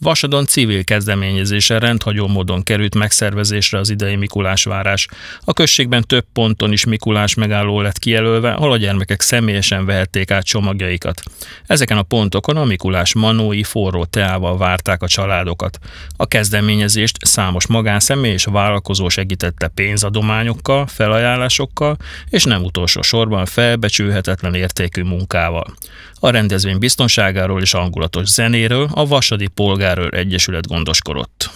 Vasadon civil kezdeményezése rendhagyó módon került megszervezésre az idei Mikulásvárás. A községben több ponton is Mikulás megálló lett kijelölve, ahol a gyermekek személyesen vehették át csomagjaikat. Ezeken a pontokon a Mikulás manói forró teával várták a családokat. A kezdeményezést számos magánszemély és vállalkozó segítette pénzadományokkal, felajánlásokkal és nem utolsó sorban felbecsülhetetlen értékű munkával. A rendezvény biztonságáról és angulatos zenéről a Vasadi polgár Polgárőr egyesület gondoskodott.